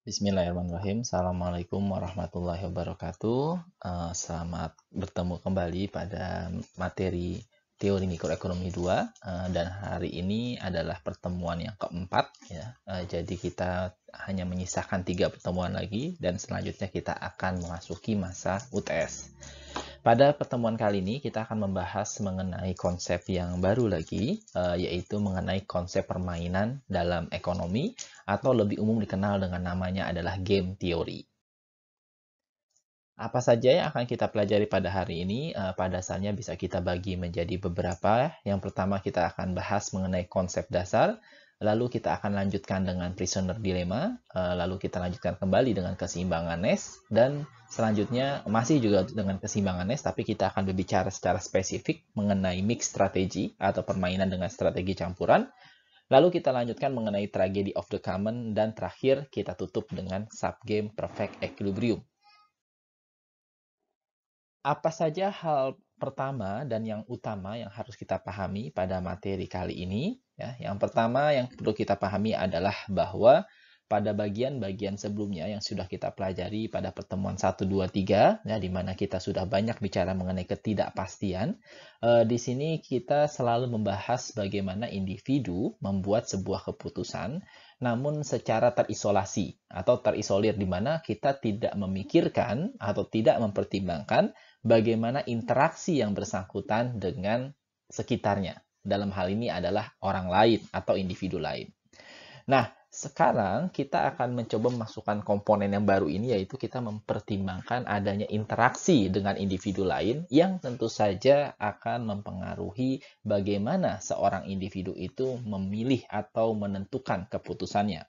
Bismillahirrahmanirrahim. Assalamualaikum warahmatullahi wabarakatuh. Eh, selamat bertemu kembali pada materi teori mikroekonomi 2 eh, dan hari ini adalah pertemuan yang keempat ya. Eh, jadi kita hanya menyisakan tiga pertemuan lagi dan selanjutnya kita akan memasuki masa UTS. Pada pertemuan kali ini kita akan membahas mengenai konsep yang baru lagi, eh, yaitu mengenai konsep permainan dalam ekonomi atau lebih umum dikenal dengan namanya adalah game theory. Apa saja yang akan kita pelajari pada hari ini? Eh, pada dasarnya bisa kita bagi menjadi beberapa. Yang pertama kita akan bahas mengenai konsep dasar, Lalu kita akan lanjutkan dengan prisoner dilema, eh, lalu kita lanjutkan kembali dengan keseimbangan Nes, dan selanjutnya masih juga dengan keseimbangan Nes, tapi kita akan berbicara secara spesifik mengenai mix strategi atau permainan dengan strategi campuran. Lalu kita lanjutkan mengenai tragedi of the common dan terakhir kita tutup dengan subgame perfect equilibrium. Apa saja hal pertama dan yang utama yang harus kita pahami pada materi kali ini. Ya, yang pertama yang perlu kita pahami adalah bahwa pada bagian-bagian sebelumnya yang sudah kita pelajari pada pertemuan 1, 2, 3, ya, di mana kita sudah banyak bicara mengenai ketidakpastian, eh, di sini kita selalu membahas bagaimana individu membuat sebuah keputusan namun secara terisolasi atau terisolir di mana kita tidak memikirkan atau tidak mempertimbangkan bagaimana interaksi yang bersangkutan dengan sekitarnya. Dalam hal ini adalah orang lain atau individu lain. Nah, sekarang kita akan mencoba memasukkan komponen yang baru ini yaitu kita mempertimbangkan adanya interaksi dengan individu lain yang tentu saja akan mempengaruhi bagaimana seorang individu itu memilih atau menentukan keputusannya.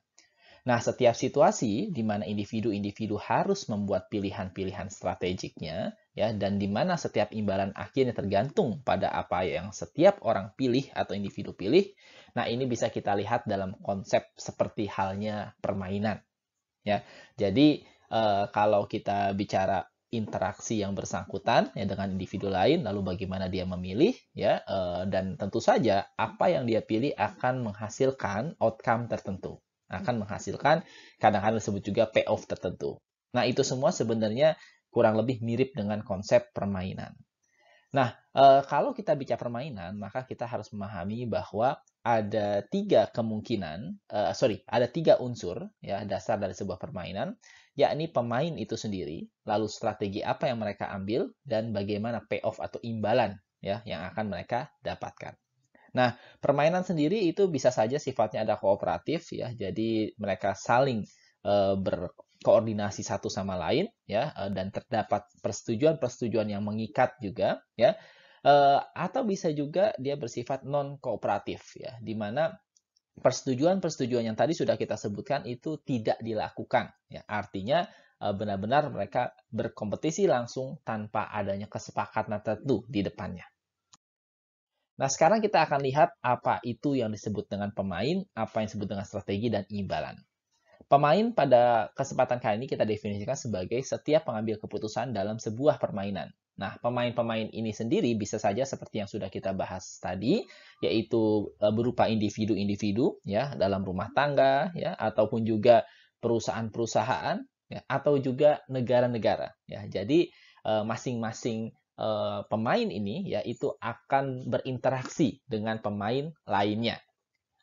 Nah, setiap situasi di mana individu-individu harus membuat pilihan-pilihan strategiknya, ya dan di mana setiap imbalan akhirnya tergantung pada apa yang setiap orang pilih atau individu pilih. Nah, ini bisa kita lihat dalam konsep seperti halnya permainan. Ya. Jadi, e, kalau kita bicara interaksi yang bersangkutan ya dengan individu lain lalu bagaimana dia memilih ya e, dan tentu saja apa yang dia pilih akan menghasilkan outcome tertentu akan menghasilkan kadang-kadang disebut juga payoff tertentu. Nah, itu semua sebenarnya kurang lebih mirip dengan konsep permainan. Nah, eh, kalau kita bicara permainan, maka kita harus memahami bahwa ada tiga kemungkinan, eh, sorry, ada tiga unsur ya dasar dari sebuah permainan, yakni pemain itu sendiri, lalu strategi apa yang mereka ambil dan bagaimana payoff atau imbalan ya yang akan mereka dapatkan. Nah, permainan sendiri itu bisa saja sifatnya ada kooperatif ya, jadi mereka saling eh, ber koordinasi satu sama lain ya eh, dan terdapat persetujuan-persetujuan yang mengikat juga ya eh, atau bisa juga dia bersifat non kooperatif ya di mana persetujuan-persetujuan yang tadi sudah kita sebutkan itu tidak dilakukan ya artinya eh, benar-benar mereka berkompetisi langsung tanpa adanya kesepakatan tertentu di depannya Nah, sekarang kita akan lihat apa itu yang disebut dengan pemain, apa yang disebut dengan strategi dan imbalan. Pemain pada kesempatan kali ini kita definisikan sebagai setiap pengambil keputusan dalam sebuah permainan. Nah, pemain-pemain ini sendiri bisa saja seperti yang sudah kita bahas tadi, yaitu e, berupa individu-individu ya dalam rumah tangga ya ataupun juga perusahaan-perusahaan ya, atau juga negara-negara ya. Jadi e, masing-masing e, pemain ini ya itu akan berinteraksi dengan pemain lainnya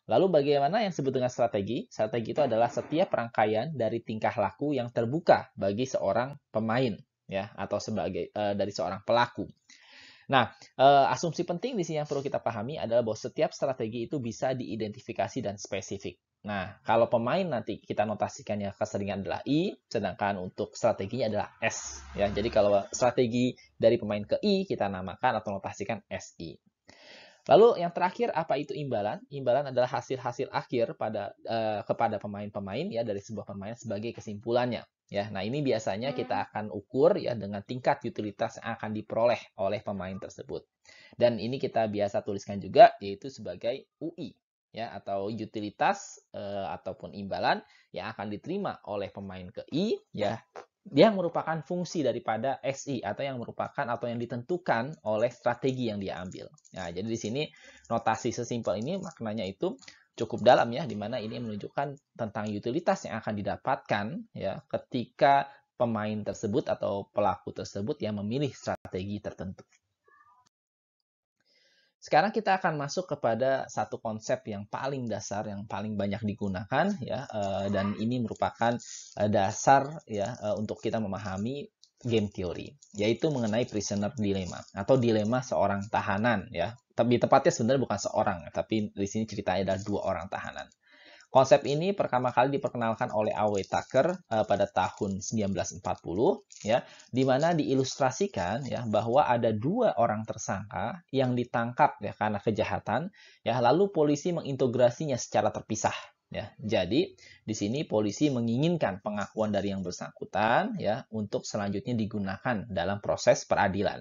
Lalu bagaimana yang disebut dengan strategi? Strategi itu adalah setiap rangkaian dari tingkah laku yang terbuka bagi seorang pemain ya atau sebagai e, dari seorang pelaku. Nah, e, asumsi penting di sini yang perlu kita pahami adalah bahwa setiap strategi itu bisa diidentifikasi dan spesifik. Nah, kalau pemain nanti kita notasikan yang keseringan adalah I, sedangkan untuk strateginya adalah S. Ya, jadi kalau strategi dari pemain ke I kita namakan atau notasikan SI. Lalu yang terakhir apa itu imbalan? Imbalan adalah hasil-hasil akhir pada uh, kepada pemain-pemain ya dari sebuah permainan sebagai kesimpulannya ya. Nah, ini biasanya kita hmm. akan ukur ya dengan tingkat utilitas yang akan diperoleh oleh pemain tersebut. Dan ini kita biasa tuliskan juga yaitu sebagai UI ya atau utilitas uh, ataupun imbalan yang akan diterima oleh pemain ke I ya yang merupakan fungsi daripada SI atau yang merupakan atau yang ditentukan oleh strategi yang dia ambil. Nah, jadi di sini notasi sesimpel ini maknanya itu cukup dalam ya dimana ini menunjukkan tentang utilitas yang akan didapatkan ya ketika pemain tersebut atau pelaku tersebut yang memilih strategi tertentu. Sekarang kita akan masuk kepada satu konsep yang paling dasar yang paling banyak digunakan ya eh, dan ini merupakan eh, dasar ya eh, untuk kita memahami game theory yaitu mengenai prisoner dilemma atau dilema seorang tahanan ya. Tapi tepatnya sebenarnya bukan seorang tapi di sini ceritanya ada dua orang tahanan. Konsep ini pertama kali diperkenalkan oleh A.W. Tucker uh, pada tahun 1940 ya, di mana diilustrasikan ya bahwa ada dua orang tersangka yang ditangkap ya karena kejahatan ya lalu polisi mengintegrasinya secara terpisah ya. Jadi di sini polisi menginginkan pengakuan dari yang bersangkutan ya untuk selanjutnya digunakan dalam proses peradilan.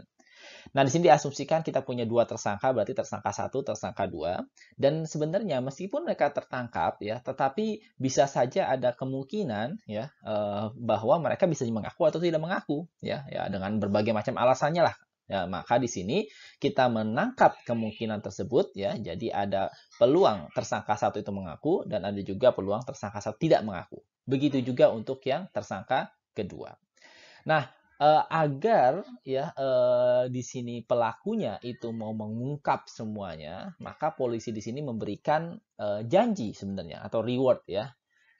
Nah, di sini diasumsikan kita punya dua tersangka, berarti tersangka satu, tersangka dua. Dan sebenarnya meskipun mereka tertangkap, ya, tetapi bisa saja ada kemungkinan, ya, eh, bahwa mereka bisa mengaku atau tidak mengaku, ya, ya, dengan berbagai macam alasannya lah. Ya, maka di sini kita menangkap kemungkinan tersebut ya. Jadi ada peluang tersangka satu itu mengaku dan ada juga peluang tersangka satu tidak mengaku. Begitu juga untuk yang tersangka kedua. Nah, uh, agar ya uh, di sini pelakunya itu mau mengungkap semuanya, maka polisi di sini memberikan uh, janji sebenarnya atau reward ya.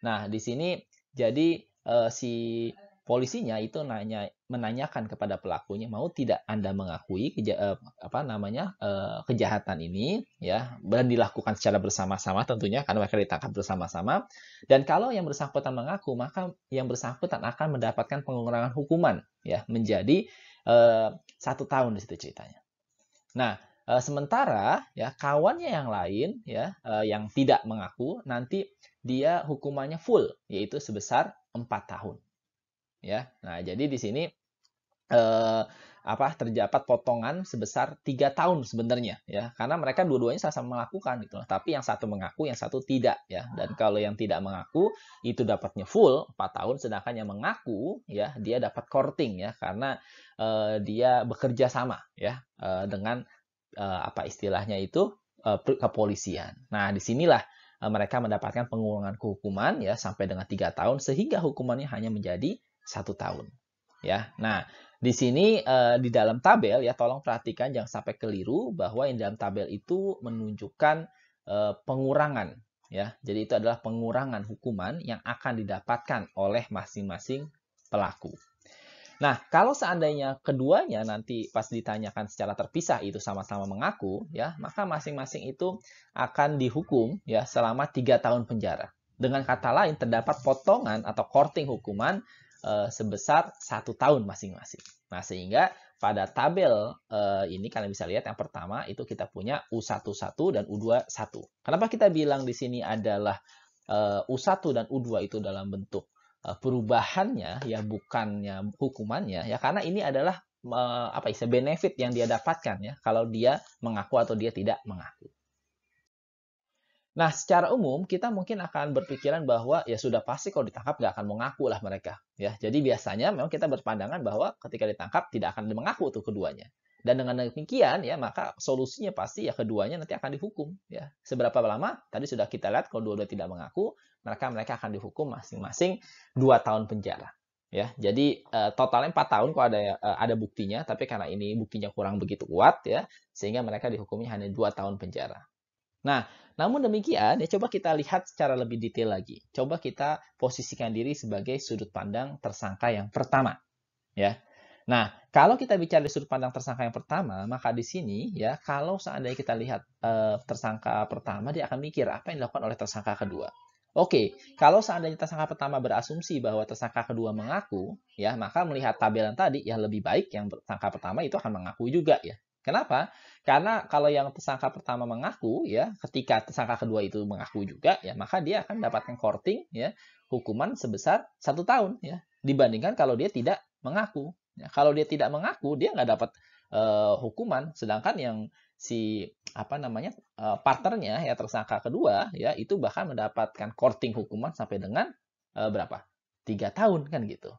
Nah, di sini jadi uh, si polisinya itu nanya menanyakan kepada pelakunya mau tidak Anda mengakui keja, eh, apa namanya eh, kejahatan ini ya dan dilakukan secara bersama-sama tentunya karena mereka ditangkap bersama-sama dan kalau yang bersangkutan mengaku maka yang bersangkutan akan mendapatkan pengurangan hukuman ya menjadi eh, satu tahun di situ ceritanya. Nah, eh, sementara ya kawannya yang lain ya eh, yang tidak mengaku nanti dia hukumannya full yaitu sebesar 4 tahun ya. Nah, jadi di sini eh, apa terdapat potongan sebesar tiga tahun sebenarnya ya karena mereka dua-duanya sama-sama melakukan gitu tapi yang satu mengaku yang satu tidak ya dan kalau yang tidak mengaku itu dapatnya full 4 tahun sedangkan yang mengaku ya dia dapat korting ya karena eh, dia bekerja sama ya eh, dengan eh, apa istilahnya itu eh, kepolisian nah disinilah sinilah eh, mereka mendapatkan pengurangan hukuman ya sampai dengan tiga tahun sehingga hukumannya hanya menjadi satu tahun. Ya, nah di sini uh, di dalam tabel ya tolong perhatikan jangan sampai keliru bahwa di dalam tabel itu menunjukkan uh, pengurangan ya. Jadi itu adalah pengurangan hukuman yang akan didapatkan oleh masing-masing pelaku. Nah, kalau seandainya keduanya nanti pas ditanyakan secara terpisah itu sama-sama mengaku, ya, maka masing-masing itu akan dihukum ya selama tiga tahun penjara. Dengan kata lain, terdapat potongan atau korting hukuman Eh, sebesar satu tahun masing-masing. Nah, sehingga pada tabel eh, ini kalian bisa lihat yang pertama itu kita punya U11 dan U21. Kenapa kita bilang di sini adalah eh, U1 dan U2 itu dalam bentuk perubahannya ya bukannya hukumannya ya karena ini adalah apa ya benefit yang dia dapatkan ya kalau dia mengaku atau dia tidak mengaku. Nah, secara umum kita mungkin akan berpikiran bahwa ya sudah pasti kalau ditangkap nggak akan mengaku lah mereka. Ya, jadi biasanya memang kita berpandangan bahwa ketika ditangkap tidak akan mengaku tuh keduanya. Dan dengan demikian ya maka solusinya pasti ya keduanya nanti akan dihukum. Ya, seberapa lama? Tadi sudah kita lihat kalau dua-dua tidak mengaku, mereka mereka akan dihukum masing-masing dua tahun penjara. Ya, jadi uh, totalnya empat tahun kalau ada uh, ada buktinya, tapi karena ini buktinya kurang begitu kuat ya, sehingga mereka dihukumnya hanya dua tahun penjara. Nah, namun demikian, ya coba kita lihat secara lebih detail lagi. Coba kita posisikan diri sebagai sudut pandang tersangka yang pertama. Ya. Nah, kalau kita bicara di sudut pandang tersangka yang pertama, maka di sini ya, kalau seandainya kita lihat eh, tersangka pertama, dia akan mikir apa yang dilakukan oleh tersangka kedua. Oke, kalau seandainya tersangka pertama berasumsi bahwa tersangka kedua mengaku, ya maka melihat tabelan tadi ya lebih baik yang tersangka pertama itu akan mengaku juga ya. Kenapa? Karena kalau yang tersangka pertama mengaku ya, ketika tersangka kedua itu mengaku juga ya, maka dia akan iya. mendapatkan korting ya, hukuman sebesar satu tahun ya, dibandingkan kalau dia tidak mengaku. Ya, kalau dia tidak mengaku, dia nggak dapat uh, hukuman, sedangkan yang si apa namanya uh, partnernya ya tersangka kedua ya itu bahkan mendapatkan korting hukuman sampai dengan uh, berapa tiga tahun kan gitu.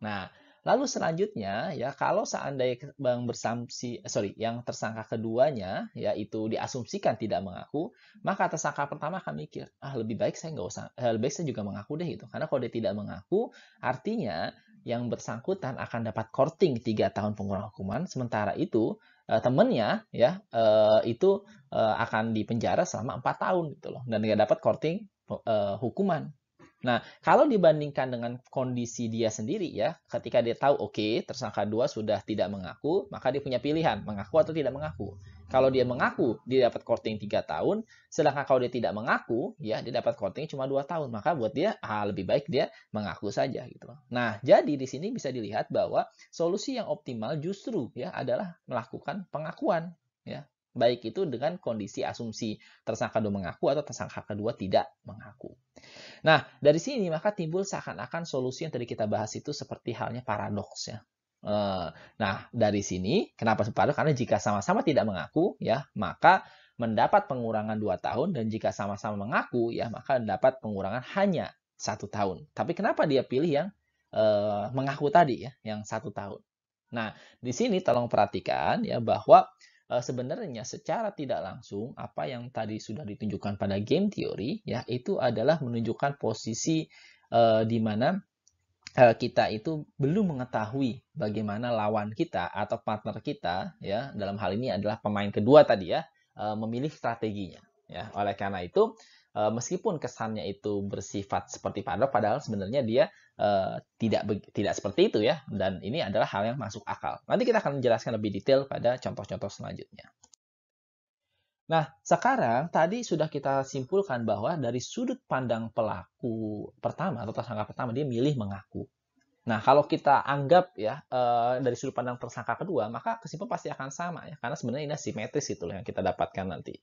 Nah Lalu selanjutnya ya kalau seandainya bang bersamsi eh, sorry yang tersangka keduanya yaitu diasumsikan tidak mengaku maka tersangka pertama akan mikir ah lebih baik saya nggak usah eh, lebih baik saya juga mengaku deh gitu karena kalau dia tidak mengaku artinya yang bersangkutan akan dapat korting tiga tahun pengurangan hukuman sementara itu eh, temennya ya eh, itu akan dipenjara selama empat tahun gitu loh dan nggak dapat korting hukuman Nah, kalau dibandingkan dengan kondisi dia sendiri ya, ketika dia tahu oke, okay, tersangka dua sudah tidak mengaku, maka dia punya pilihan mengaku atau tidak mengaku. Kalau dia mengaku, dia dapat korting 3 tahun, sedangkan kalau dia tidak mengaku, ya dia dapat korting cuma 2 tahun. Maka buat dia ah, lebih baik dia mengaku saja gitu Nah, jadi di sini bisa dilihat bahwa solusi yang optimal justru ya adalah melakukan pengakuan ya baik itu dengan kondisi asumsi tersangka dua mengaku atau tersangka kedua tidak mengaku. Nah, dari sini maka timbul seakan-akan solusi yang tadi kita bahas itu seperti halnya paradoks ya. Eh, nah, dari sini kenapa paradoks? Karena jika sama-sama tidak mengaku ya, maka mendapat pengurangan dua tahun dan jika sama-sama mengaku ya maka mendapat pengurangan hanya satu tahun. Tapi kenapa dia pilih yang eh, mengaku tadi ya, yang satu tahun? Nah, di sini tolong perhatikan ya bahwa Eh, sebenarnya secara tidak langsung apa yang tadi sudah ditunjukkan pada game teori ya itu adalah menunjukkan posisi uh, di mana uh, kita itu belum mengetahui bagaimana lawan kita atau partner kita ya dalam hal ini adalah pemain kedua tadi ya uh, memilih strateginya ya oleh karena itu Eh, meskipun kesannya itu bersifat seperti padahal padahal sebenarnya dia uh, tidak tidak seperti itu ya dan ini adalah hal yang masuk akal. Nanti kita akan menjelaskan lebih detail pada contoh-contoh selanjutnya. Nah, sekarang tadi sudah kita simpulkan bahwa dari sudut pandang pelaku pertama atau tersangka pertama dia milih mengaku. Nah, kalau kita anggap ya eh, dari sudut pandang tersangka kedua, maka kesimpulan pasti akan sama ya, karena sebenarnya ini simetris itu yang kita dapatkan nanti.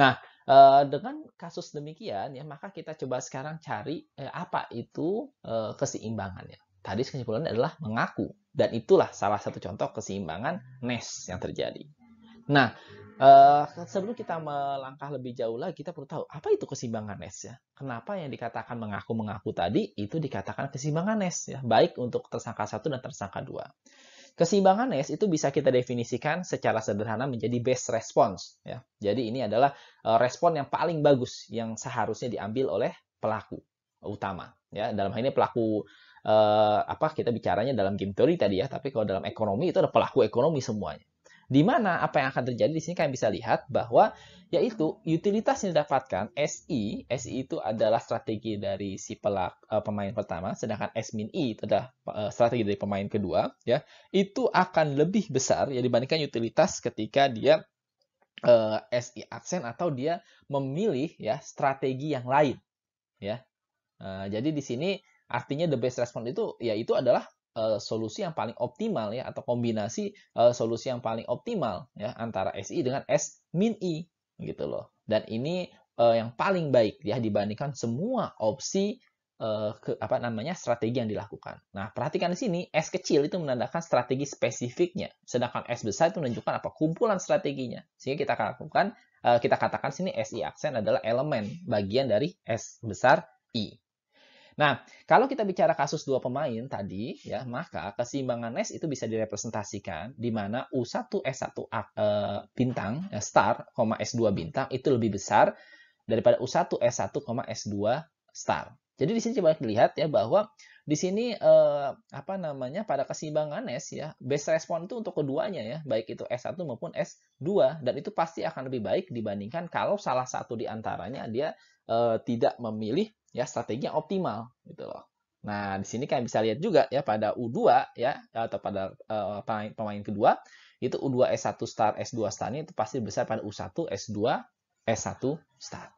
Nah, Eh, dengan kasus demikian ya maka kita coba sekarang cari eh, apa itu eh, keseimbangannya. Tadi kesimpulannya adalah mengaku dan itulah salah satu contoh keseimbangan NES yang terjadi. Nah, eh, sebelum kita melangkah lebih jauh lagi kita perlu tahu apa itu keseimbangan NES ya. Kenapa yang dikatakan mengaku-mengaku tadi itu dikatakan keseimbangan NES ya, baik untuk tersangka satu dan tersangka dua. Keseimbangan S itu bisa kita definisikan secara sederhana menjadi best response. Ya. Jadi ini adalah eh, respon yang paling bagus yang seharusnya diambil oleh pelaku utama. Ya. Dalam hal ini pelaku eh, apa kita bicaranya dalam game theory tadi ya, tapi kalau dalam ekonomi itu ada pelaku ekonomi semuanya. Di mana apa yang akan terjadi di sini kalian bisa lihat bahwa yaitu utilitas yang didapatkan SI, SI itu adalah strategi dari si pelak uh, pemain pertama, sedangkan S min I itu adalah uh, strategi dari pemain kedua, ya. Itu akan lebih besar ya dibandingkan utilitas ketika dia uh, eh, SI aksen atau dia memilih ya strategi yang lain, ya. Uh, jadi di sini artinya the best response itu yaitu adalah uh, solusi yang paling optimal ya atau kombinasi uh, solusi yang paling optimal ya antara SI dengan S min I gitu loh. Dan ini uh, yang paling baik ya dibandingkan semua opsi uh, ke, apa namanya strategi yang dilakukan. Nah, perhatikan di sini S kecil itu menandakan strategi spesifiknya, sedangkan S besar itu menunjukkan apa kumpulan strateginya. Sehingga kita lakukan uh, kita katakan sini SI aksen adalah elemen bagian dari S besar I. Nah, kalau kita bicara kasus dua pemain tadi, ya maka keseimbangan Nash itu bisa direpresentasikan di mana U1 S1 uh, bintang ya, star, S2 bintang itu lebih besar daripada U1 S1, S2 star. Jadi di sini coba lihat ya bahwa di sini eh, apa namanya pada keseimbangan S ya best respon itu untuk keduanya ya baik itu S1 maupun S2 dan itu pasti akan lebih baik dibandingkan kalau salah satu di antaranya dia eh, tidak memilih ya strategi yang optimal gitu loh. Nah, di sini kalian bisa lihat juga ya pada U2 ya atau pada uh, pemain, pemain kedua itu U2 S1 star S2 ini itu pasti besar pada U1 S2 S1 star.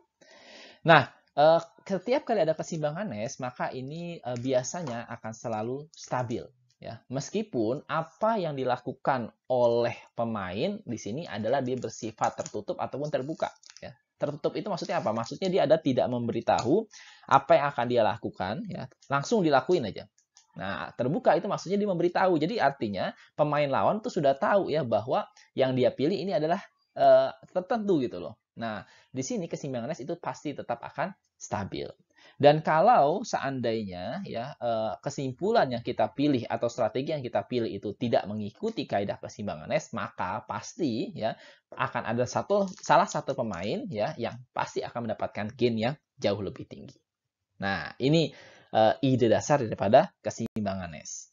Nah, uh, setiap kali ada keseimbangan e S, maka ini uh, biasanya akan selalu stabil ya. Meskipun apa yang dilakukan oleh pemain di sini adalah dia bersifat tertutup ataupun terbuka ya tertutup itu maksudnya apa? Maksudnya dia ada tidak memberitahu apa yang akan dia lakukan, ya langsung dilakuin aja. Nah, terbuka itu maksudnya dia memberitahu. Jadi artinya pemain lawan tuh sudah tahu ya bahwa yang dia pilih ini adalah uh, tertentu gitu loh. Nah, di sini kesimbangannya itu pasti tetap akan stabil. Dan kalau seandainya ya eh, kesimpulan yang kita pilih atau strategi yang kita pilih itu tidak mengikuti kaidah keseimbangan S, maka pasti ya akan ada satu salah satu pemain ya yang pasti akan mendapatkan gain yang jauh lebih tinggi. Nah, ini uh, ide dasar daripada keseimbangan S.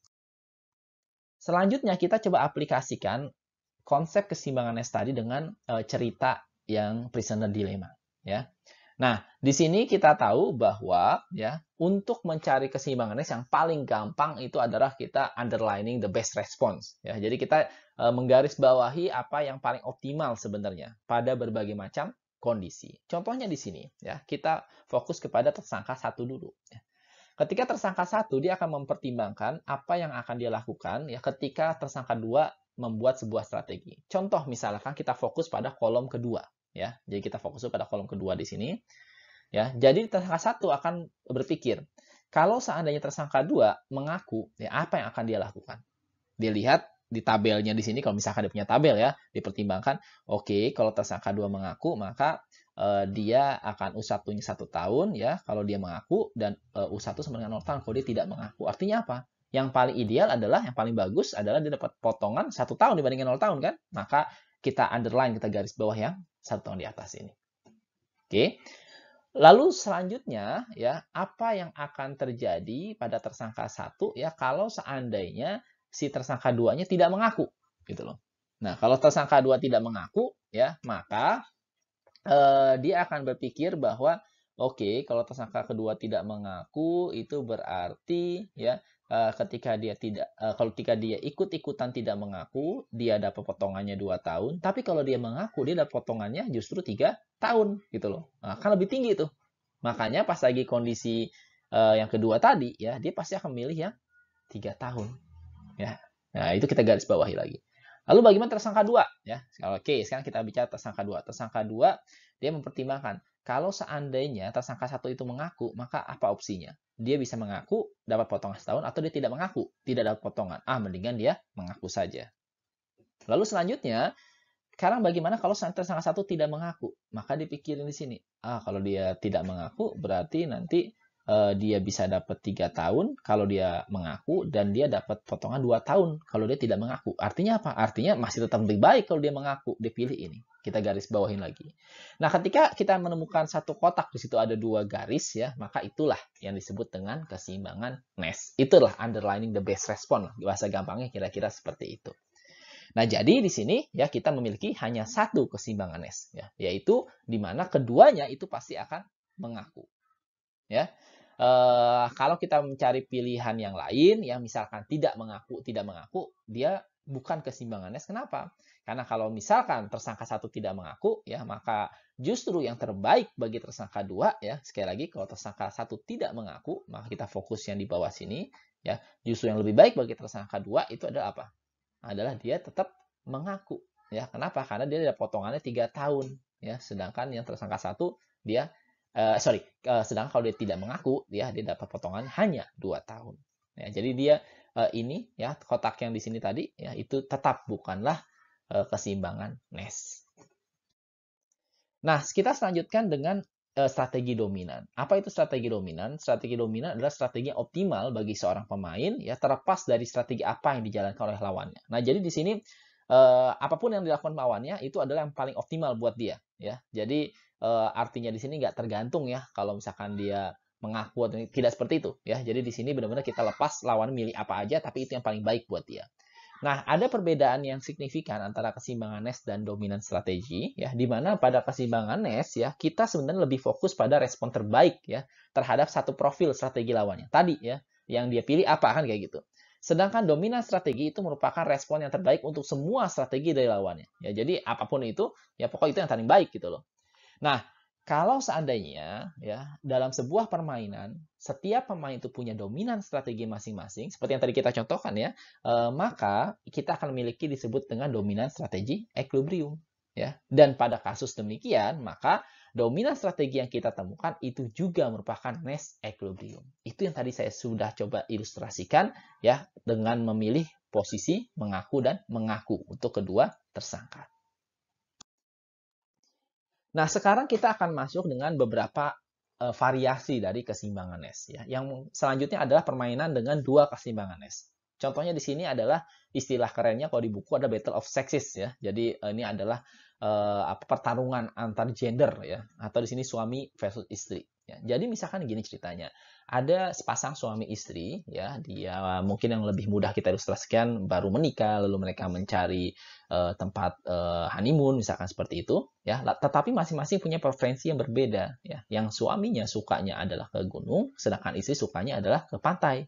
Selanjutnya kita coba aplikasikan konsep keseimbangan S tadi dengan uh, cerita yang prisoner dilemma ya. Nah, di sini kita tahu bahwa ya untuk mencari keseimbangannya yang paling gampang itu adalah kita underlining the best response. Ya, jadi kita e, menggarisbawahi apa yang paling optimal sebenarnya pada berbagai macam kondisi. Contohnya di sini ya kita fokus kepada tersangka satu dulu. Ya. Ketika tersangka satu dia akan mempertimbangkan apa yang akan dia lakukan ya ketika tersangka dua membuat sebuah strategi. Contoh misalkan kita fokus pada kolom kedua ya. Jadi kita fokus pada kolom kedua di sini. Ya, jadi tersangka satu akan berpikir, kalau seandainya tersangka dua mengaku, ya apa yang akan dia lakukan? Dia lihat di tabelnya di sini kalau misalkan dia punya tabel ya, dipertimbangkan, oke, okay, kalau tersangka dua mengaku, maka uh, dia akan U1-nya satu tahun ya, kalau dia mengaku dan uh, eh, U1 sama dengan 0 tahun kalau dia tidak mengaku. Artinya apa? Yang paling ideal adalah yang paling bagus adalah dia dapat potongan satu tahun dibandingkan nol tahun kan? Maka kita underline kita garis bawah yang satu tahun di atas ini. Oke. Lalu selanjutnya ya, apa yang akan terjadi pada tersangka satu ya kalau seandainya si tersangka duanya tidak mengaku gitu loh. Nah, kalau tersangka dua tidak mengaku ya, maka eh, dia akan berpikir bahwa oke, okay, kalau tersangka kedua tidak mengaku itu berarti ya Eh, ketika dia tidak uh, kalau ketika dia ikut-ikutan tidak mengaku dia dapat potongannya dua tahun tapi kalau dia mengaku dia dapat potongannya justru tiga tahun gitu loh nah, kan lebih tinggi itu. makanya pas lagi kondisi uh, yang kedua tadi ya dia pasti akan milih yang tiga tahun ya nah itu kita garis bawahi lagi lalu bagaimana tersangka dua ya oke sekarang kita bicara tersangka dua tersangka dua dia mempertimbangkan kalau seandainya tersangka satu itu mengaku, maka apa opsinya? Dia bisa mengaku, dapat potongan setahun, atau dia tidak mengaku, tidak dapat potongan. Ah, mendingan dia mengaku saja. Lalu selanjutnya, sekarang bagaimana kalau tersangka satu tidak mengaku? Maka dipikirin di sini. Ah, kalau dia tidak mengaku, berarti nanti eh, dia bisa dapat tiga tahun kalau dia mengaku dan dia dapat potongan dua tahun kalau dia tidak mengaku. Artinya apa? Artinya masih tetap lebih baik kalau dia mengaku, dia pilih ini. Kita garis bawahin lagi. Nah, ketika kita menemukan satu kotak di situ ada dua garis ya, maka itulah yang disebut dengan keseimbangan Nash. Itulah underlining the best response Bahasa gampangnya kira-kira seperti itu. Nah, jadi di sini ya kita memiliki hanya satu keseimbangan Nash ya, yaitu di mana keduanya itu pasti akan mengaku ya uh, kalau kita mencari pilihan yang lain ya misalkan tidak mengaku tidak mengaku dia bukan kesimbangannya kenapa karena kalau misalkan tersangka satu tidak mengaku ya maka justru yang terbaik bagi tersangka dua ya sekali lagi kalau tersangka satu tidak mengaku maka kita fokus yang di bawah sini ya justru yang lebih baik bagi tersangka dua itu adalah apa adalah dia tetap mengaku ya kenapa karena dia ada potongannya tiga tahun ya sedangkan yang tersangka satu dia uh, sorry, uh, eh, sedangkan kalau dia tidak mengaku, dia dia dapat potongan hanya dua tahun. Ya, jadi dia uh, ini ya kotak yang di sini tadi ya itu tetap bukanlah uh, keseimbangan Nash. Nah, kita selanjutkan dengan strategi dominan. Apa itu strategi dominan? Strategi dominan adalah strategi yang optimal bagi seorang pemain ya terlepas dari strategi apa yang dijalankan oleh lawannya. Nah, jadi di sini uh, apapun yang dilakukan lawannya itu adalah yang paling optimal buat dia ya. Jadi uh, artinya di sini nggak tergantung ya kalau misalkan dia mengaku atau tidak seperti itu ya. Jadi di sini benar-benar kita lepas lawan milih apa aja tapi itu yang paling baik buat dia. Nah, ada perbedaan yang signifikan antara keseimbangan NES dan dominan strategi ya, di mana pada keseimbangan NES ya, kita sebenarnya lebih fokus pada respon terbaik ya terhadap satu profil strategi lawannya. Tadi ya, yang dia pilih apa kan kayak gitu. Sedangkan dominan strategi itu merupakan respon yang terbaik untuk semua strategi dari lawannya. Ya, jadi apapun itu, ya pokok itu yang paling baik gitu loh. Nah, kalau seandainya ya dalam sebuah permainan setiap pemain itu punya dominan strategi masing-masing seperti yang tadi kita contohkan ya e, maka kita akan memiliki disebut dengan dominan strategi equilibrium ya dan pada kasus demikian maka dominan strategi yang kita temukan itu juga merupakan nest equilibrium itu yang tadi saya sudah coba ilustrasikan ya dengan memilih posisi mengaku dan mengaku untuk kedua tersangka Nah, sekarang kita akan masuk dengan beberapa uh, variasi dari keseimbangan S. Ya. Yang selanjutnya adalah permainan dengan dua keseimbangan S. Contohnya di sini adalah istilah kerennya kalau di buku ada Battle of Sexes ya. Jadi eh, ini adalah uh, pertarungan antar gender ya. Atau di sini suami versus istri. Ya. Jadi misalkan gini ceritanya ada sepasang suami istri ya dia mungkin yang lebih mudah kita ilustrasikan baru menikah lalu mereka mencari uh, tempat uh, honeymoon misalkan seperti itu ya tetapi masing-masing punya preferensi yang berbeda ya yang suaminya sukanya adalah ke gunung sedangkan istri sukanya adalah ke pantai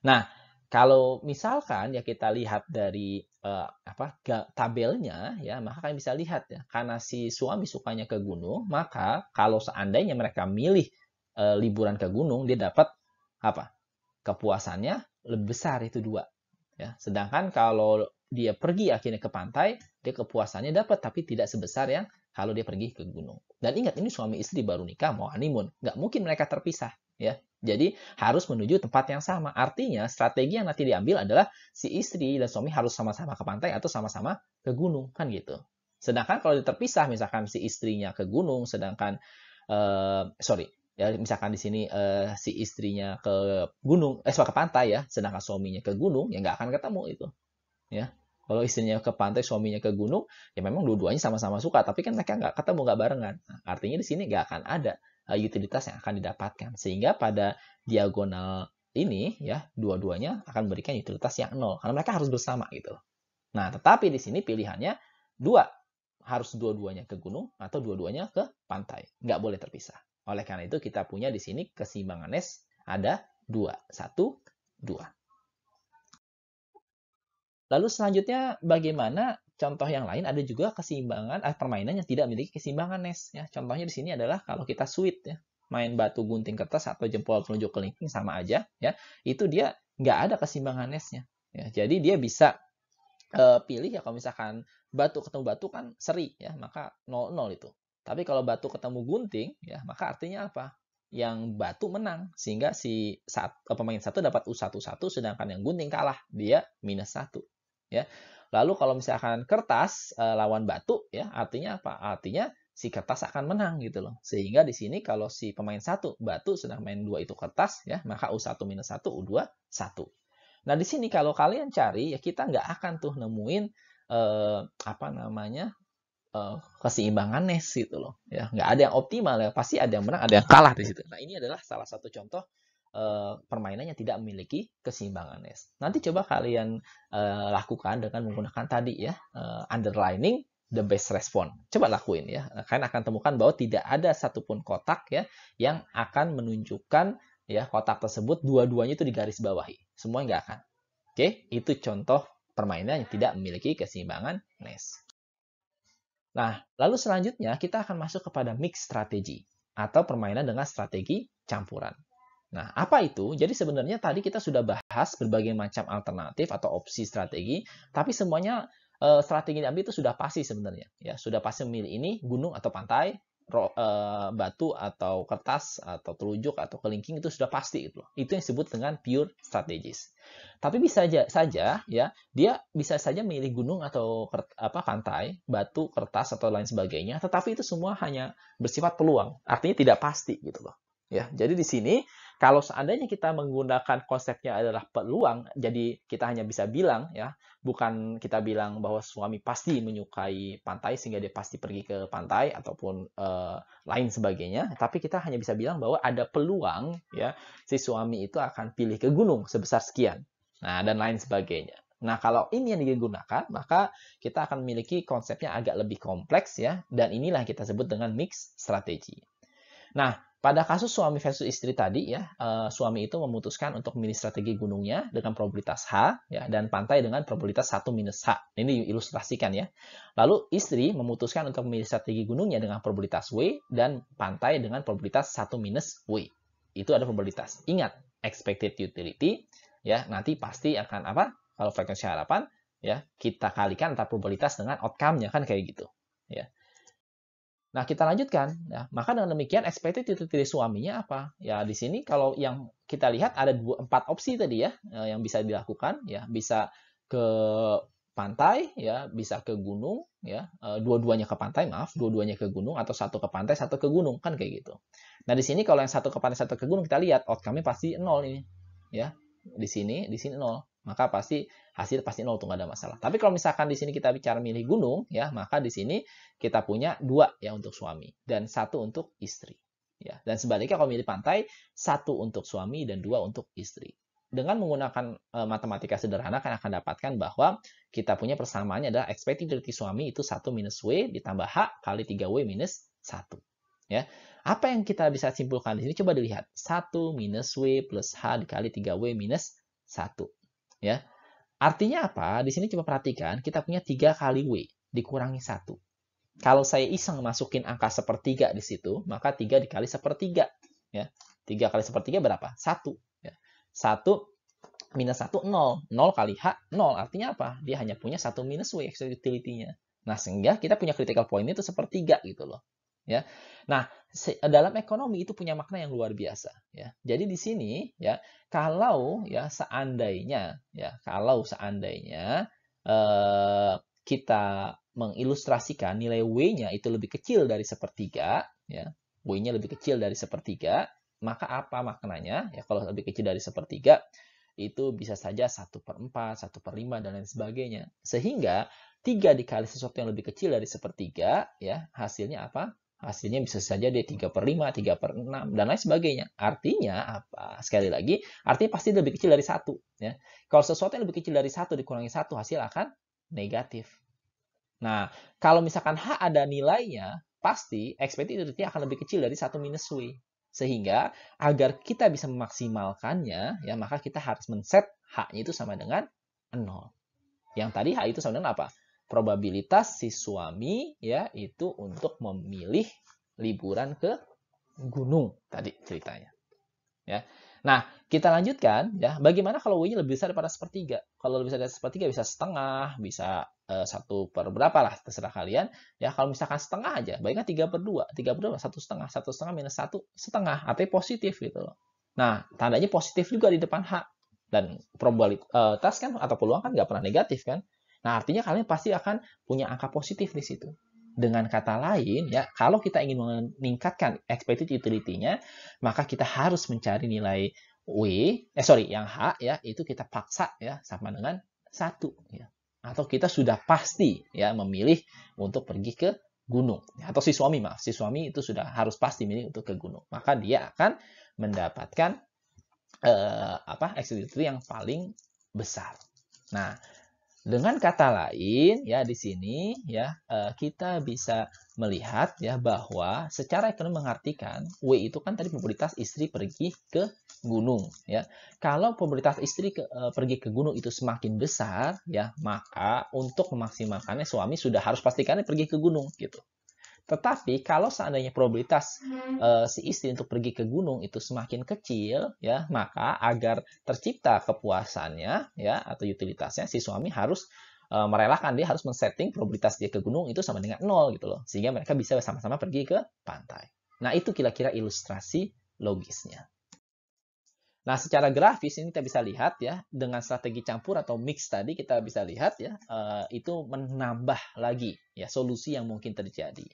nah kalau misalkan ya kita lihat dari uh, apa tabelnya ya maka kalian bisa lihat ya karena si suami sukanya ke gunung maka kalau seandainya mereka milih e, liburan ke gunung dia dapat apa kepuasannya lebih besar itu dua ya sedangkan kalau dia pergi akhirnya ke pantai dia kepuasannya dapat tapi tidak sebesar yang kalau dia pergi ke gunung dan ingat ini suami istri baru nikah mau honeymoon nggak mungkin mereka terpisah ya jadi harus menuju tempat yang sama artinya strategi yang nanti diambil adalah si istri dan suami harus sama-sama ke pantai atau sama-sama ke gunung kan gitu sedangkan kalau terpisah misalkan si istrinya ke gunung sedangkan uh, sorry ya misalkan di sini uh, si istrinya ke gunung eh suka ke pantai ya sedangkan suaminya ke gunung ya nggak akan ketemu itu ya kalau istrinya ke pantai suaminya ke gunung ya memang dua-duanya sama-sama suka tapi kan mereka nggak ketemu nggak barengan nah, artinya di sini nggak akan ada uh, utilitas yang akan didapatkan sehingga pada diagonal ini ya dua-duanya akan memberikan utilitas yang nol karena mereka harus bersama gitu nah tetapi di sini pilihannya dua harus dua-duanya ke gunung atau dua-duanya ke pantai nggak boleh terpisah oleh karena itu kita punya di sini keseimbangan S ada 2, 1, 2. Lalu selanjutnya bagaimana contoh yang lain ada juga kesimbangan eh, permainan yang tidak memiliki keseimbangan S. ya. Contohnya di sini adalah kalau kita switch ya, main batu gunting kertas atau jempol telunjuk kelingking sama aja ya. Itu dia nggak ada keseimbangan esnya ya. Jadi dia bisa uh, pilih ya kalau misalkan batu ketemu batu kan seri ya, maka nol itu. Tapi kalau batu ketemu gunting, ya maka artinya apa? Yang batu menang, sehingga si saat, eh, pemain satu dapat U11, sedangkan yang gunting kalah, dia minus satu. Ya. Lalu kalau misalkan kertas e, lawan batu, ya artinya apa? Artinya si kertas akan menang gitu loh. Sehingga di sini kalau si pemain satu batu sedang main dua itu kertas, ya maka U1 minus satu, U2 satu. Nah di sini kalau kalian cari ya kita nggak akan tuh nemuin eh, apa namanya uh, eh, keseimbangannya itu loh ya nggak ada yang optimal ya pasti ada yang menang ada yang kalah di situ nah ini adalah salah satu contoh uh, permainan tidak memiliki keseimbangan ya. nanti coba kalian uh, lakukan dengan menggunakan tadi ya uh, underlining the best response coba lakuin ya kalian akan temukan bahwa tidak ada satupun kotak ya yang akan menunjukkan ya kotak tersebut dua-duanya itu digaris bawahi semua nggak akan oke itu contoh permainan yang tidak memiliki keseimbangan nes Nah, lalu selanjutnya kita akan masuk kepada mix strategi atau permainan dengan strategi campuran. Nah, apa itu? Jadi sebenarnya tadi kita sudah bahas berbagai macam alternatif atau opsi strategi, tapi semuanya eh, strategi yang diambil itu sudah pasti sebenarnya. Ya, sudah pasti memilih ini gunung atau pantai, ro, e, batu atau kertas atau telunjuk atau kelingking itu sudah pasti gitu Itu yang disebut dengan pure strategis. Tapi bisa saja, saja ya, dia bisa saja memilih gunung atau kert, apa pantai, batu, kertas atau lain sebagainya, tetapi itu semua hanya bersifat peluang, artinya tidak pasti gitu loh. Ya, jadi di sini kalau seandainya kita menggunakan konsepnya adalah peluang, jadi kita hanya bisa bilang ya, bukan kita bilang bahwa suami pasti menyukai pantai sehingga dia pasti pergi ke pantai ataupun uh, lain sebagainya, tapi kita hanya bisa bilang bahwa ada peluang ya si suami itu akan pilih ke gunung sebesar sekian. Nah, dan lain sebagainya. Nah, kalau ini yang digunakan, maka kita akan memiliki konsepnya agak lebih kompleks ya, dan inilah yang kita sebut dengan mix strategi. Nah, pada kasus suami versus istri tadi ya, eh, suami itu memutuskan untuk memilih strategi gunungnya dengan probabilitas H ya dan pantai dengan probabilitas 1 minus H. Ini ilustrasikan ya. Lalu istri memutuskan untuk memilih strategi gunungnya dengan probabilitas W dan pantai dengan probabilitas 1 minus W. Itu ada probabilitas. Ingat, expected utility ya nanti pasti akan apa? Kalau frekuensi harapan ya kita kalikan antara probabilitas dengan outcome-nya kan kayak gitu ya. Nah, kita lanjutkan. Ya, maka dengan demikian expected titik titik suaminya apa? Ya, di sini kalau yang kita lihat ada dua, empat opsi tadi ya eh, yang bisa dilakukan. Ya, bisa ke pantai, ya, bisa ke gunung, ya, eh, dua-duanya ke pantai, maaf, dua-duanya ke gunung atau satu ke pantai, satu ke gunung kan kayak gitu. Nah, di sini kalau yang satu ke pantai, satu ke gunung kita lihat outcome-nya pasti nol ini, ya, di sini, di sini nol maka pasti hasil pasti nol tuh nggak ada masalah. Tapi kalau misalkan di sini kita bicara milih gunung ya, maka di sini kita punya dua ya untuk suami dan satu untuk istri. Ya, dan sebaliknya kalau milih pantai satu untuk suami dan dua untuk istri. Dengan menggunakan e, matematika sederhana kan akan dapatkan bahwa kita punya persamaannya adalah expected dari suami itu satu minus W ditambah H kali 3W minus satu, Ya. Apa yang kita bisa simpulkan di sini coba dilihat. satu minus W plus H dikali 3W minus satu ya. Artinya apa? Di sini coba perhatikan, kita punya tiga kali W dikurangi satu. Kalau saya iseng masukin angka sepertiga di situ, maka tiga dikali sepertiga. Ya. tiga kali sepertiga berapa? Satu. Ya. minus satu nol nol kali H, nol. Artinya apa? Dia hanya punya satu minus W, utility-nya. Nah, sehingga kita punya critical point itu sepertiga gitu loh ya. Nah, dalam ekonomi itu punya makna yang luar biasa ya. Jadi di sini ya, kalau ya seandainya ya, kalau seandainya eh, kita mengilustrasikan nilai W-nya itu lebih kecil dari sepertiga ya. W-nya lebih kecil dari sepertiga, maka apa maknanya? Ya kalau lebih kecil dari sepertiga itu bisa saja 1 per 4, 1 per 5, dan lain sebagainya. Sehingga 3 dikali sesuatu yang lebih kecil dari sepertiga, ya hasilnya apa? hasilnya bisa saja dia 3 per 5, 3 per 6, dan lain sebagainya. Artinya apa? Sekali lagi, artinya pasti lebih kecil dari 1. Ya. Kalau sesuatu yang lebih kecil dari 1 dikurangi 1, hasil akan negatif. Nah, kalau misalkan H ada nilainya, pasti expected identity akan lebih kecil dari 1 minus W. Sehingga agar kita bisa memaksimalkannya, ya maka kita harus men-set H-nya itu sama dengan 0. Yang tadi H itu sama dengan apa? probabilitas si suami ya itu untuk memilih liburan ke gunung tadi ceritanya. Ya. Nah, kita lanjutkan ya. Bagaimana kalau W-nya lebih besar daripada sepertiga? Kalau lebih besar dari sepertiga bisa setengah, bisa eh, satu uh, per berapa lah terserah kalian. Ya, kalau misalkan setengah aja, baiknya tiga per dua, tiga per dua satu setengah, satu setengah minus satu setengah, artinya positif gitu loh. Nah, tandanya positif juga di depan H dan probabilitas eh, kan atau peluang kan nggak pernah negatif kan. Nah, artinya kalian pasti akan punya angka positif di situ. Dengan kata lain, ya, kalau kita ingin meningkatkan expected utility-nya, maka kita harus mencari nilai W, eh sorry, yang H ya, itu kita paksa ya sama dengan 1, ya. Atau kita sudah pasti ya memilih untuk pergi ke gunung atau si suami maaf, si suami itu sudah harus pasti milih untuk ke gunung. Maka dia akan mendapatkan eh, apa expected yang paling besar. Nah, dengan kata lain, ya di sini ya eh, kita bisa melihat ya bahwa secara ekonomi mengartikan W itu kan tadi mobilitas istri pergi ke gunung ya. Kalau mobilitas istri ke, eh, pergi ke gunung itu semakin besar ya, maka untuk memaksimalkannya suami sudah harus pastikan pergi ke gunung gitu. Tetapi kalau seandainya probabilitas uh, si istri untuk pergi ke gunung itu semakin kecil, ya, maka agar tercipta kepuasannya, ya, atau utilitasnya, si suami harus uh, merelakan dia harus men-setting probabilitas dia ke gunung itu sama dengan nol gitu loh, sehingga mereka bisa sama-sama pergi ke pantai. Nah itu kira-kira ilustrasi logisnya. Nah, secara grafis ini kita bisa lihat ya, dengan strategi campur atau mix tadi kita bisa lihat ya, eh, itu menambah lagi ya solusi yang mungkin terjadi.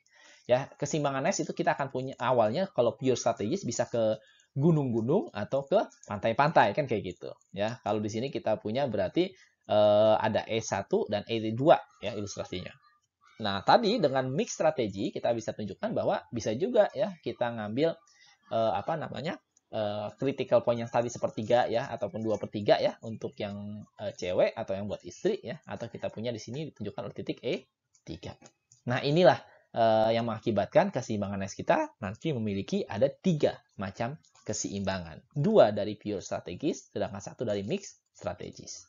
Ya, kesimbangan es itu kita akan punya awalnya kalau pure strategis bisa ke gunung-gunung atau ke pantai-pantai kan kayak gitu. Ya, kalau di sini kita punya berarti eh, ada E1 dan E2 ya ilustrasinya. Nah, tadi dengan mix strategi kita bisa tunjukkan bahwa bisa juga ya kita ngambil eh, apa namanya? Uh, critical point yang tadi sepertiga ya ataupun dua per tiga ya untuk yang uh, cewek atau yang buat istri ya atau kita punya di sini ditunjukkan oleh titik E3. Nah, inilah uh, yang mengakibatkan keseimbangan es kita nanti memiliki ada tiga macam keseimbangan. Dua dari pure strategis, sedangkan satu dari mix strategis.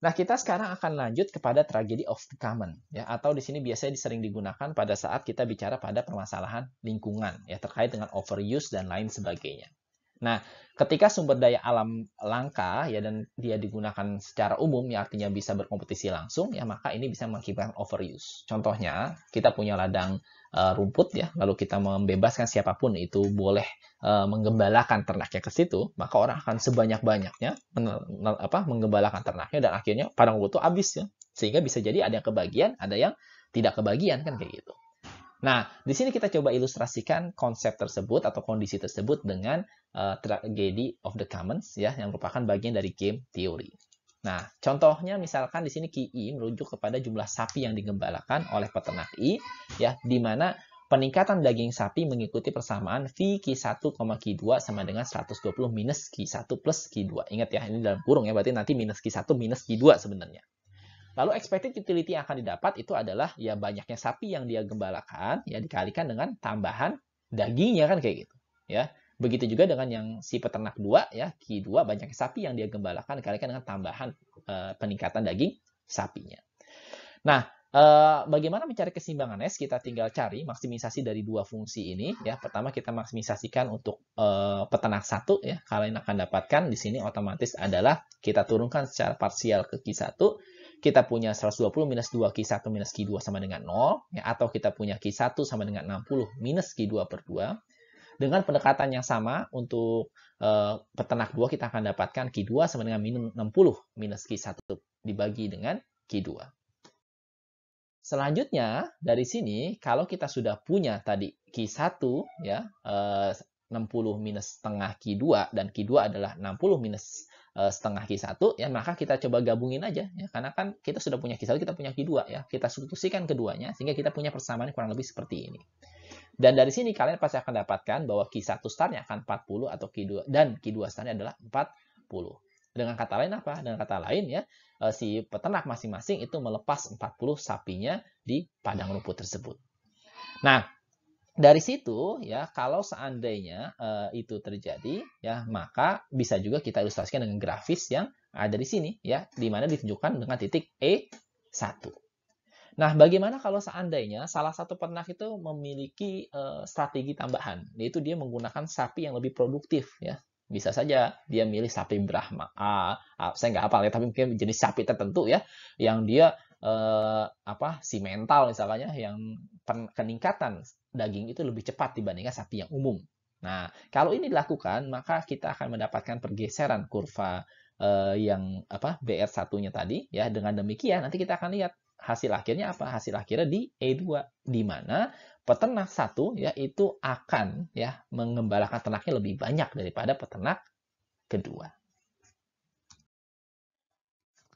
Nah, kita sekarang akan lanjut kepada tragedi of the common ya atau di sini biasanya sering digunakan pada saat kita bicara pada permasalahan lingkungan ya terkait dengan overuse dan lain sebagainya. Nah, ketika sumber daya alam langka ya dan dia digunakan secara umum ya artinya bisa berkompetisi langsung ya maka ini bisa mengakibatkan overuse. Contohnya, kita punya ladang uh, rumput ya, lalu kita membebaskan siapapun itu boleh uh, menggembalakan ternaknya ke situ, maka orang akan sebanyak-banyaknya apa menggembalakan ternaknya dan akhirnya padang rumput itu habis ya. Sehingga bisa jadi ada yang kebagian, ada yang tidak kebagian kan kayak gitu. Nah, di sini kita coba ilustrasikan konsep tersebut atau kondisi tersebut dengan uh, eh, tragedy of the commons ya yang merupakan bagian dari game Theory. Nah, contohnya misalkan di sini Ki I merujuk kepada jumlah sapi yang digembalakan oleh peternak I ya di mana peningkatan daging sapi mengikuti persamaan V Q1, Q2 sama dengan 120 minus ki 1 plus Q2. Ingat ya, ini dalam kurung ya, berarti nanti minus ki 1 minus Q2 sebenarnya. Lalu expected utility yang akan didapat itu adalah ya banyaknya sapi yang dia gembalakan ya dikalikan dengan tambahan dagingnya kan kayak gitu ya. Begitu juga dengan yang si peternak dua ya Q2 banyaknya sapi yang dia gembalakan dikalikan dengan tambahan eh, peningkatan daging sapinya. Nah, eh, bagaimana mencari S Kita tinggal cari maksimisasi dari dua fungsi ini ya. Pertama kita maksimisasikan untuk eh, peternak satu ya. Kalian akan dapatkan di sini otomatis adalah kita turunkan secara parsial ke Q1 kita punya 120 minus 2 Q1 minus Q2 sama dengan 0, ya, atau kita punya Q1 sama dengan 60 minus Q2 per 2. Dengan pendekatan yang sama untuk e, peternak 2 kita akan dapatkan Q2 sama dengan minus 60 minus Q1 dibagi dengan Q2. Selanjutnya dari sini kalau kita sudah punya tadi Q1 ya e, eh, 60 minus setengah Q2 dan Q2 adalah 60 minus Eh, setengah Q1 ya maka kita coba gabungin aja ya karena kan kita sudah punya Q1 kita punya Q2 ya kita substitusikan keduanya sehingga kita punya persamaan kurang lebih seperti ini dan dari sini kalian pasti akan dapatkan bahwa Q1 startnya akan 40 atau Q2 dan Q2 startnya adalah 40 dengan kata lain apa? Dengan kata lain ya, eh, si peternak masing-masing itu melepas 40 sapinya di padang rumput tersebut. Nah, dari situ ya kalau seandainya uh, itu terjadi ya maka bisa juga kita ilustrasikan dengan grafis yang ada di sini ya di mana ditunjukkan dengan titik E1. Nah, bagaimana kalau seandainya salah satu peternak itu memiliki uh, strategi tambahan yaitu dia menggunakan sapi yang lebih produktif ya. Bisa saja dia milih sapi Brahma. Ah, ah saya nggak hafal ya, tapi mungkin jenis sapi tertentu ya yang dia Uh, apa si mental misalnya yang peningkatan daging itu lebih cepat dibandingkan sapi yang umum. Nah, kalau ini dilakukan, maka kita akan mendapatkan pergeseran kurva eh, yang apa BR1-nya tadi ya. Dengan demikian nanti kita akan lihat hasil akhirnya apa? Hasil akhirnya di E2 di mana peternak satu ya itu akan ya mengembalakan ternaknya lebih banyak daripada peternak kedua.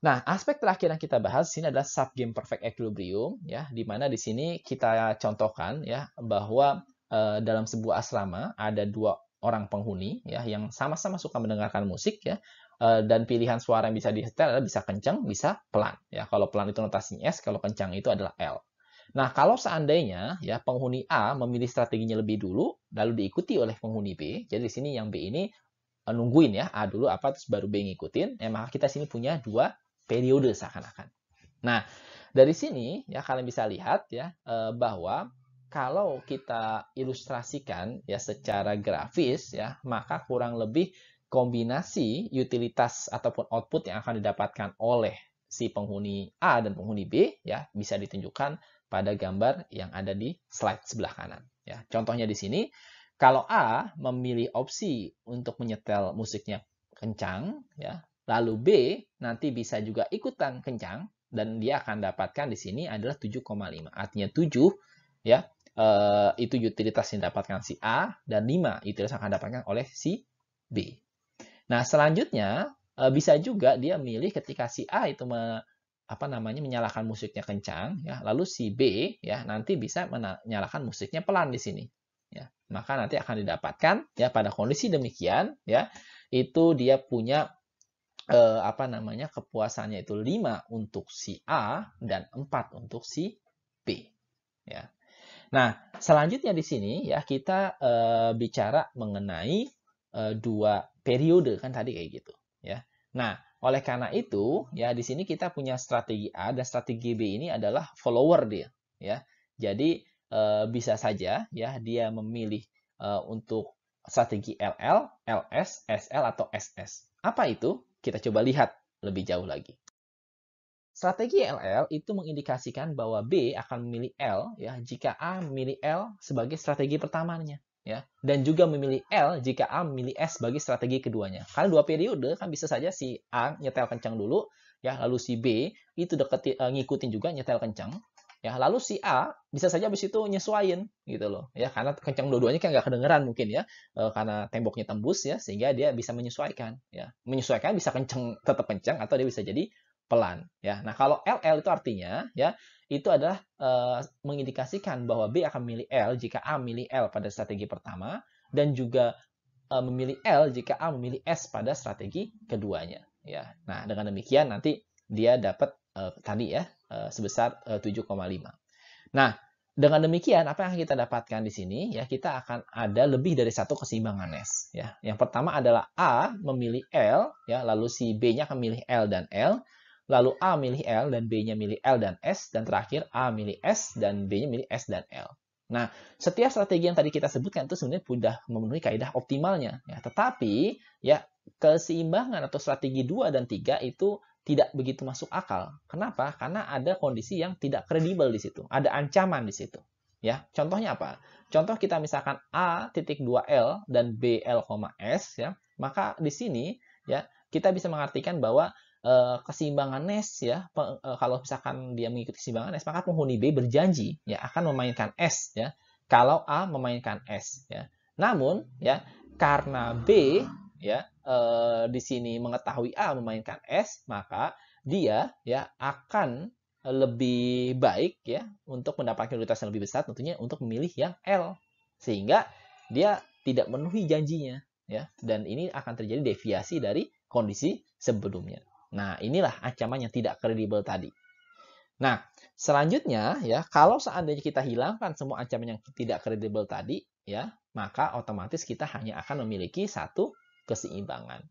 Nah, aspek terakhir yang kita bahas sini adalah subgame perfect equilibrium ya, di mana di sini kita contohkan ya bahwa e, dalam sebuah asrama ada dua orang penghuni ya yang sama-sama suka mendengarkan musik ya e, dan pilihan suara yang bisa disetel adalah bisa kencang, bisa pelan ya. Kalau pelan itu notasinya S, kalau kencang itu adalah L. Nah, kalau seandainya ya penghuni A memilih strateginya lebih dulu lalu diikuti oleh penghuni B, jadi di sini yang B ini eh, nungguin ya A dulu apa terus baru B ngikutin, ya maka kita sini punya dua periode seakan-akan. Nah, dari sini ya kalian bisa lihat ya eh, bahwa kalau kita ilustrasikan ya secara grafis ya, maka kurang lebih kombinasi utilitas ataupun output yang akan didapatkan oleh si penghuni A dan penghuni B ya bisa ditunjukkan pada gambar yang ada di slide sebelah kanan ya. Contohnya di sini kalau A memilih opsi untuk menyetel musiknya kencang ya Lalu B nanti bisa juga ikutan kencang dan dia akan dapatkan di sini adalah 7,5. Artinya 7 ya eh, itu utilitas yang didapatkan si A dan 5 utilitas akan dapatkan oleh si B. Nah, selanjutnya eh, bisa juga dia milih ketika si A itu me, apa namanya menyalakan musiknya kencang ya, lalu si B ya nanti bisa menyalakan musiknya pelan di sini ya. Maka nanti akan didapatkan ya pada kondisi demikian ya itu dia punya eh, apa namanya kepuasannya itu 5 untuk si A dan 4 untuk si B ya. Nah, selanjutnya di sini ya kita eh, bicara mengenai eh, dua periode kan tadi kayak gitu ya. Nah, oleh karena itu ya di sini kita punya strategi A dan strategi B ini adalah follower dia ya. Jadi eh, bisa saja ya dia memilih eh, untuk strategi LL, LS, SL atau SS. Apa itu? Kita coba lihat lebih jauh lagi. Strategi LL itu mengindikasikan bahwa B akan memilih L ya jika A memilih L sebagai strategi pertamanya ya dan juga memilih L jika A memilih S sebagai strategi keduanya. Karena dua periode kan bisa saja si A nyetel kencang dulu ya lalu si B itu deket uh, ngikutin juga nyetel kencang Ya, lalu si A bisa saja habis itu nyesuain gitu loh. Ya, karena kencang dua-duanya kan nggak kedengeran mungkin ya. E, karena temboknya tembus ya, sehingga dia bisa menyesuaikan ya. Menyesuaikan bisa kencang tetap kencang atau dia bisa jadi pelan ya. Nah, kalau LL itu artinya ya itu adalah e, mengindikasikan bahwa B akan milih L jika A milih L pada strategi pertama dan juga e, memilih L jika A memilih S pada strategi keduanya ya. Nah, dengan demikian nanti dia dapat e, tadi ya Eh, sebesar 7,5. Eh, nah, dengan demikian apa yang kita dapatkan di sini ya kita akan ada lebih dari satu keseimbangan S ya. Yang pertama adalah A memilih L ya lalu si B-nya akan memilih L dan L lalu A memilih L dan B-nya memilih L dan S dan terakhir A memilih S dan B-nya memilih S dan L. Nah, setiap strategi yang tadi kita sebutkan itu sebenarnya sudah memenuhi kaidah optimalnya ya. Tetapi ya keseimbangan atau strategi 2 dan 3 itu tidak begitu masuk akal. Kenapa? Karena ada kondisi yang tidak kredibel di situ, ada ancaman di situ. Ya, contohnya apa? Contoh kita misalkan A titik 2L dan BL, S ya. Maka di sini ya kita bisa mengartikan bahwa e, keseimbangan NES ya pe, e, kalau misalkan dia mengikuti keseimbangan NES maka penghuni B berjanji ya akan memainkan S ya kalau A memainkan S ya. Namun ya karena B ya e, di sini mengetahui A memainkan S, maka dia ya akan lebih baik ya untuk mendapatkan prioritas yang lebih besar tentunya untuk memilih yang L sehingga dia tidak memenuhi janjinya ya dan ini akan terjadi deviasi dari kondisi sebelumnya. Nah, inilah ancaman yang tidak kredibel tadi. Nah, selanjutnya ya kalau seandainya kita hilangkan semua ancaman yang tidak kredibel tadi ya, maka otomatis kita hanya akan memiliki satu keseimbangan.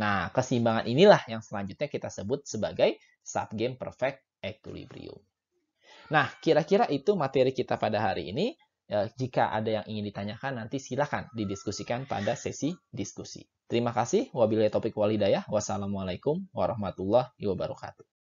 Nah, keseimbangan inilah yang selanjutnya kita sebut sebagai subgame perfect equilibrium. Nah, kira-kira itu materi kita pada hari ini. Ya, jika ada yang ingin ditanyakan, nanti silakan didiskusikan pada sesi diskusi. Terima kasih. Wabillahi wali walidayah. Wassalamualaikum warahmatullahi wabarakatuh.